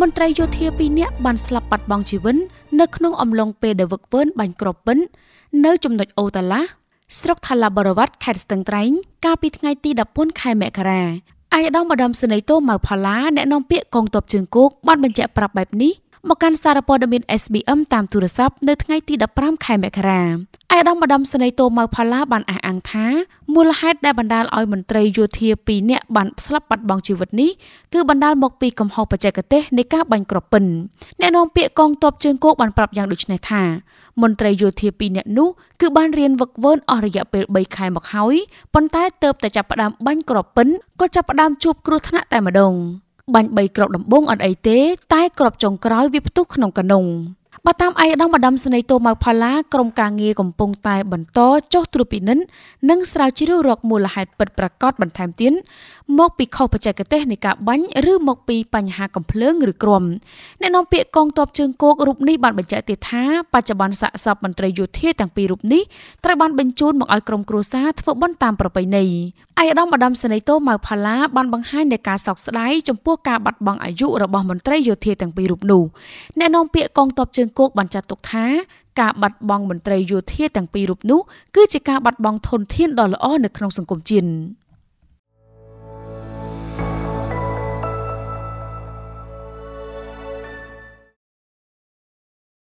មន្ត្រីយោធា2នាក់បានស្លាប់បាត់បង់ជីវិតនៅក្នុងអំឡុងពេលដែលវឹកវើបាញ់គ្រាប់ពិននៅចំណុចអូតាឡាស្រុកថាឡាបរវត្តខេត្តស្ទឹងត្រែងកាលពីថ្ងៃទី14ខែមករាអាយដាមម្ដុំសេនីតូម៉ៅផល្លាអ្នកនាំពាក្យកងទ័ពជើងគោកបានបញ្ជាក់ប្រាប់បែបនេះមកកាន់សារព័ត៌មាន SBM តាមទូរស័ព្ទនៅថ្ងៃទី15ខែមករាឯកឧត្តមម្ដុំស្នេហ៍តូម៉ៅផល្លាបានអះអាងថាមូលហេតុដែលបណ្ដាលឲ្យមន្ត្រីយោធា2នាក់បានស្លាប់បាត់បង់ជីវិតនេះគឺបណ្ដាលមកពីកំហុសបច្ចេកទេសនៃការបាញ់ក្រពិនអ្នកនាំពាក្យកងទ័ពជើងគោកបានប្រាប់យ៉ាងដូចនេះថាមន្ត្រីយោធា2នាក់នោះគឺបានរៀនវឹកវើអស់រយៈពេល3ខែមកហើយប៉ុន្តែទើបតែចាប់ផ្ដើមបាញ់ក្រពិនក៏ចាប់ផ្ដើមជួបគ្រោះថ្នាក់តែម្ដង។បាញ់3គ្រាប់ដំបូងអត់អីទេតែគ្រាប់ចុងក្រោយវាផ្ទុះក្នុងកនុងបើតាមអាយដាមម្ដាំស្នេហ៍តូម៉ៅផល្លាក្រមការងារកំពុងតែបន្តចុះត្រួតពិនិត្យនិងស្រាវជ្រាវរកមូលហេតុពិតប្រាកដបន្ថែមទៀតមកពីខុសបច្ចេកទេសនៃការបាញ់ឬមកពីបញ្ហាកំភ្លើងឬក្រមអ្នកនាំពាក្យកងទ័ពជើងគោករូបនេះបានបញ្ជាក់ទៀតថាបច្ចុប្បន្នសាកសពមន្ត្រីយោធាទាំងពីររូបនេះត្រូវបានបញ្ជូន មកឲ្យក្រមគ្រួសារធ្វើបន់តាមប្រពៃណីអាយដាមម្ដាំស្នេហ៍តូម៉ៅផល្លាបានបង្ហាញនៃការសោកស្ដាយចំពោះការបាត់បង់អាយុរបស់មន្ត្រីយោធាទាំងពីររូបនោះអ្នកនាំពាក្យកងទ័ពជើងយើងគោកបានចាត់ទុកថាការបាត់បង់មន្ត្រីយោធាទាំងពីររូបនោះគឺជាការបាត់បង់ធនធានដ៏ល្អនៅក្នុងសង្គមជាតិ